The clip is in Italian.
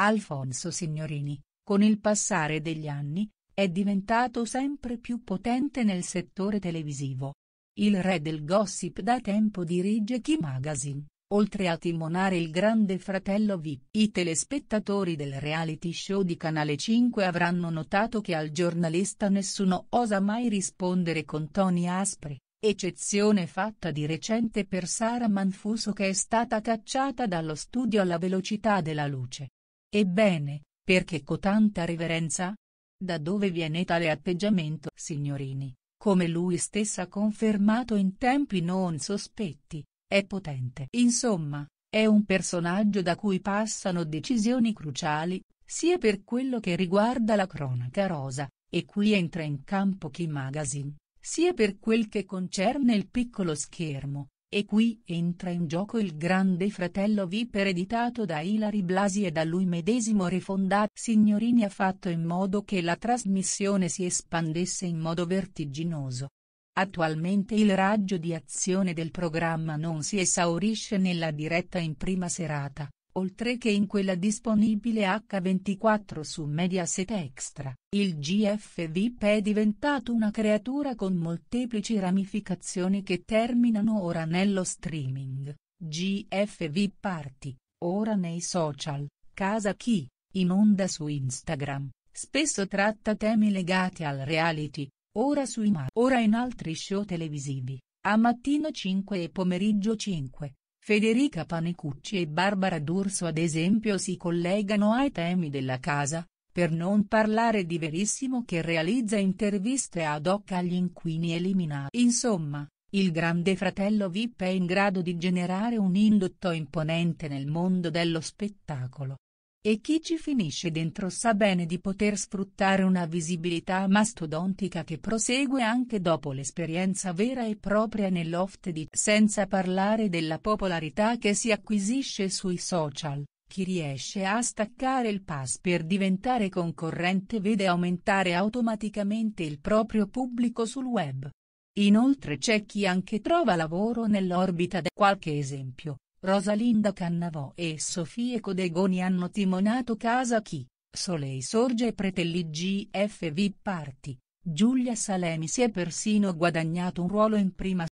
Alfonso Signorini, con il passare degli anni, è diventato sempre più potente nel settore televisivo. Il re del gossip da tempo dirige Key Magazine, oltre a timonare il grande fratello VIP. I telespettatori del reality show di Canale 5 avranno notato che al giornalista nessuno osa mai rispondere con toni aspri, eccezione fatta di recente per Sara Manfuso che è stata cacciata dallo studio alla velocità della luce. Ebbene, perché cotanta riverenza? Da dove viene tale atteggiamento, signorini? Come lui stesso ha confermato in tempi non sospetti, è potente. Insomma, è un personaggio da cui passano decisioni cruciali, sia per quello che riguarda la cronaca rosa, e qui entra in campo Key Magazine, sia per quel che concerne il piccolo schermo, e qui entra in gioco il grande fratello VIP ereditato da Ilari Blasi e da lui medesimo rifondato. Signorini ha fatto in modo che la trasmissione si espandesse in modo vertiginoso. Attualmente il raggio di azione del programma non si esaurisce nella diretta in prima serata, oltre che in quella disponibile H24 su Mediaset Extra, il GF VIP è diventato una creatura con molteplici ramificazioni che terminano ora nello streaming, GF VIP Party, ora nei social, Casa Chi, in onda su Instagram, spesso tratta temi legati al reality, ora sui ma ora in altri show televisivi, a mattino 5 e pomeriggio 5 Federica Panicucci e Barbara D'Urso ad esempio si collegano ai temi della casa, per non parlare di Verissimo che realizza interviste ad hoc agli inquini eliminati. Insomma, il grande fratello VIP è in grado di generare un indotto imponente nel mondo dello spettacolo. E chi ci finisce dentro sa bene di poter sfruttare una visibilità mastodontica che prosegue anche dopo l'esperienza vera e propria nell'off di senza parlare della popolarità che si acquisisce sui social. Chi riesce a staccare il pass per diventare concorrente vede aumentare automaticamente il proprio pubblico sul web. Inoltre c'è chi anche trova lavoro nell'orbita de qualche esempio, Rosalinda Cannavò e Sofie Codegoni hanno timonato Casa Chi, Solei Sorge e Pretelli GFV VIP Party, Giulia Salemi si è persino guadagnato un ruolo in prima